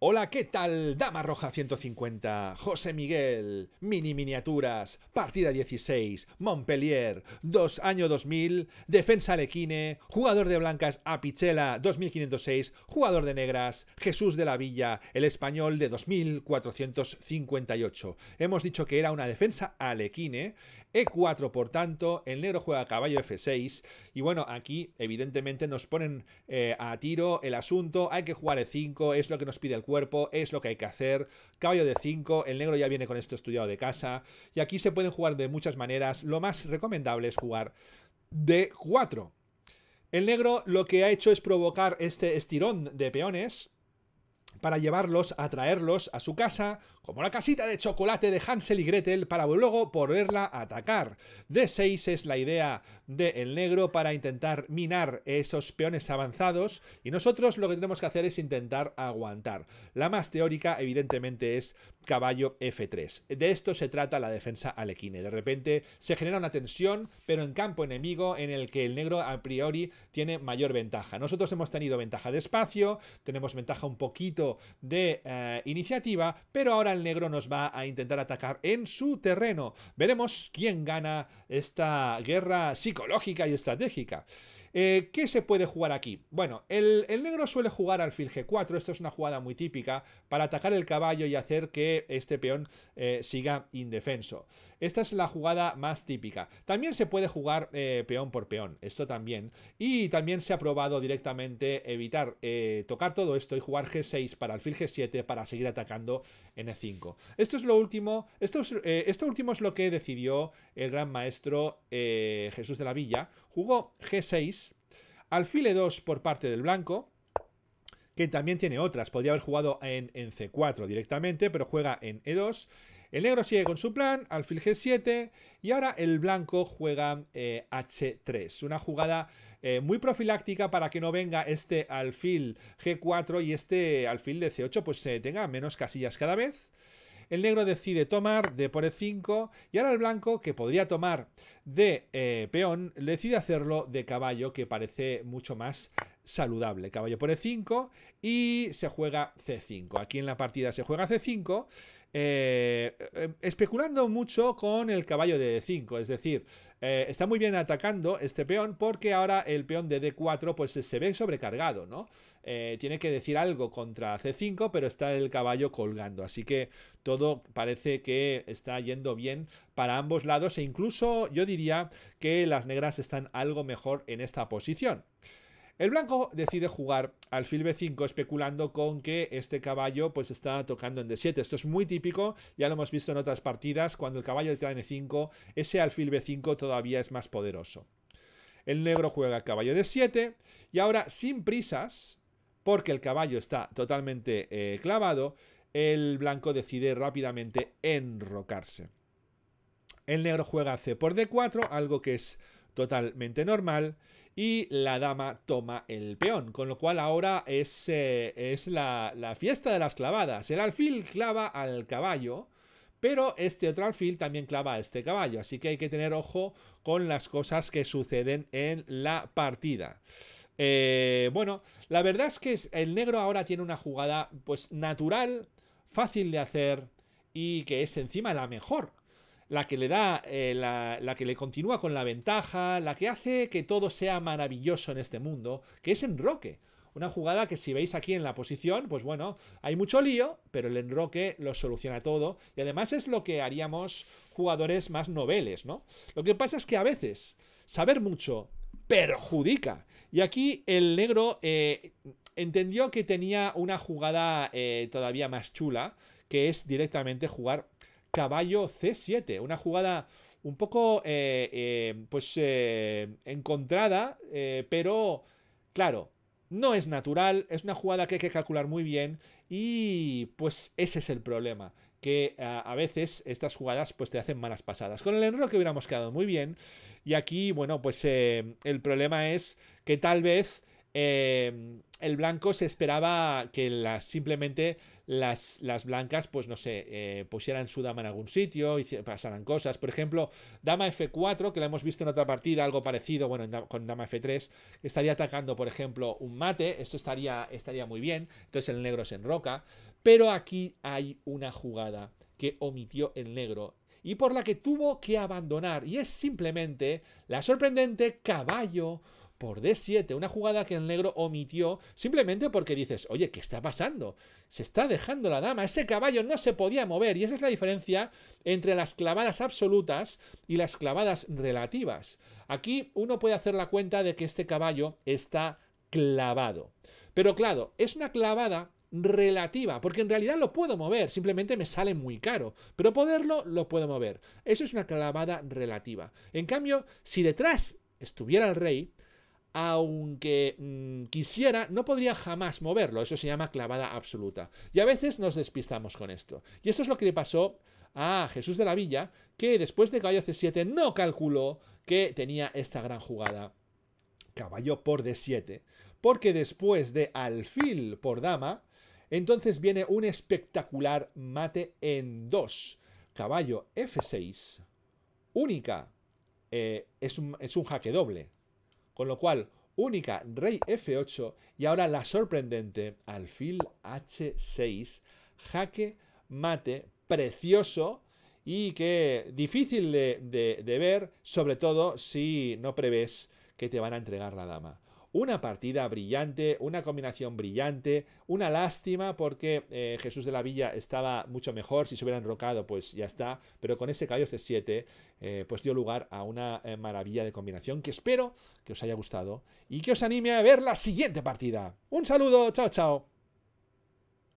Hola, ¿qué tal? Dama Roja 150, José Miguel, Mini Miniaturas, Partida 16, Montpellier, 2 año 2000, Defensa Alequine, Jugador de Blancas Apichela 2506, Jugador de Negras, Jesús de la Villa, el español de 2458. Hemos dicho que era una defensa Alequine e4, por tanto, el negro juega caballo F6. Y bueno, aquí evidentemente nos ponen eh, a tiro el asunto. Hay que jugar E5, es lo que nos pide el cuerpo, es lo que hay que hacer. Caballo D5, el negro ya viene con esto estudiado de casa. Y aquí se pueden jugar de muchas maneras. Lo más recomendable es jugar D4. El negro lo que ha hecho es provocar este estirón de peones para llevarlos a traerlos a su casa, como la casita de chocolate de Hansel y Gretel, para luego poderla atacar. D6 es la idea de El negro para intentar minar esos peones avanzados y nosotros lo que tenemos que hacer es intentar aguantar. La más teórica evidentemente es caballo F3. De esto se trata la defensa alequine. De repente se genera una tensión, pero en campo enemigo en el que el negro a priori tiene mayor ventaja. Nosotros hemos tenido ventaja de espacio, tenemos ventaja un poquito de eh, iniciativa, pero ahora el negro nos va a intentar atacar en su terreno. Veremos quién gana esta guerra psicológica y estratégica. Eh, ¿Qué se puede jugar aquí? Bueno, el, negro suele jugar alfil g4, esto es una jugada muy típica, para atacar el caballo y hacer que este peón eh, siga indefenso. Esta es la jugada más típica. También se puede jugar eh, peón por peón, esto también. Y también se ha probado directamente evitar tocar todo esto y jugar g6 para alfil g7 para seguir atacando n5. Esto es lo último, esto, esto último es lo que decidió el gran maestro Jesús de la Villa. Jugó g6 Alfil e 2 por parte del blanco, que también tiene otras. Podría haber jugado en, C4 directamente, pero juega en E2. El negro sigue con su plan, alfil G7 y ahora el blanco juega H3. Eh, Una jugada eh, muy profiláctica para que no venga este alfil G4 y este alfil de C8 pues se eh, tenga menos casillas cada vez. El negro decide tomar de por E5 y ahora el blanco, que podría tomar de eh, peón, decide hacerlo de caballo, que parece mucho más saludable. Caballo por E5 y se juega C5. Aquí en la partida se juega C5 eh, eh, especulando mucho con el caballo de D5, e es decir, eh, está muy bien atacando este peón porque ahora el peón de D4 pues se ve sobrecargado, ¿no? tiene que decir algo contra C5, pero está el caballo colgando, así que todo parece que está yendo bien para ambos lados e incluso yo diría que las negras están algo mejor en esta posición. El blanco decide jugar alfil b5 especulando con que este caballo pues está tocando en d7. Esto es muy típico, ya lo hemos visto en otras partidas, cuando el caballo trae en e5, ese alfil b5 todavía es más poderoso. El negro juega caballo d7 y ahora sin prisas, porque el caballo está totalmente eh, clavado, el blanco decide rápidamente enrocarse. El negro juega c por d4, algo que es totalmente normal. Y la dama toma el peón, con lo cual ahora es, eh, es la, fiesta de las clavadas. El alfil clava al caballo, pero este otro alfil también clava a este caballo. Así que hay que tener ojo con las cosas que suceden en la partida. Eh, bueno, la verdad es que el negro ahora tiene una jugada pues natural, fácil de hacer y que es encima la mejor la que le da, eh, la, que le continúa con la ventaja, la que hace que todo sea maravilloso en este mundo, que es Enroque. Una jugada que si veis aquí en la posición, pues bueno, hay mucho lío, pero el enroque lo soluciona todo. Y además es lo que haríamos jugadores más noveles, ¿no? Lo que pasa es que a veces saber mucho perjudica. Y aquí el negro eh, entendió que tenía una jugada eh, todavía más chula, que es directamente jugar caballo C7. Una jugada un poco, eh, eh, pues, eh, encontrada, pero, claro, no es natural, es una jugada que hay que calcular muy bien y, pues, ese es el problema que a, veces estas jugadas pues te hacen malas pasadas. Con el enroque hubiéramos quedado muy bien y aquí, bueno, pues el problema es que tal vez el blanco se esperaba que la, simplemente las, blancas, pues no sé, eh, pusieran su dama en algún sitio, y pasaran cosas. Por ejemplo, dama F4, que la hemos visto en otra partida, algo parecido, bueno, con dama F3, estaría atacando, por ejemplo, un mate, esto estaría, estaría muy bien, entonces el negro se enroca, pero aquí hay una jugada que omitió el negro y por la que tuvo que abandonar, y es simplemente la sorprendente caballo por D7, una jugada que el negro omitió simplemente porque dices, oye, ¿qué está pasando? Se está dejando la dama, ese caballo no se podía mover y esa es la diferencia entre las clavadas absolutas y las clavadas relativas. Aquí uno puede hacer la cuenta de que este caballo está clavado. Pero claro, es una clavada relativa, porque en realidad lo puedo mover, simplemente me sale muy caro, pero poderlo lo puedo mover. Eso es una clavada relativa. En cambio, si detrás estuviera el rey, aunque mm, quisiera, no podría jamás moverlo. Eso se llama clavada absoluta. Y a veces nos despistamos con esto. Y esto es lo que le pasó a Jesús de la Villa, que después de caballo C7 no calculó que tenía esta gran jugada. Caballo por D7. Porque después de alfil por dama, entonces viene un espectacular mate en 2. Caballo F6. Única. Eh, es, un, es un jaque doble. Con lo cual, única rey F8 y ahora la sorprendente alfil H6, jaque mate precioso y que difícil de, ver, sobre todo si no prevés que te van a entregar la dama. Una partida brillante, una combinación brillante, una lástima porque eh, Jesús de la Villa estaba mucho mejor, si se hubiera enrocado pues ya está, pero con ese caballo C7 eh, pues dio lugar a una eh, maravilla de combinación que espero que os haya gustado y que os anime a ver la siguiente partida. Un saludo, chao chao.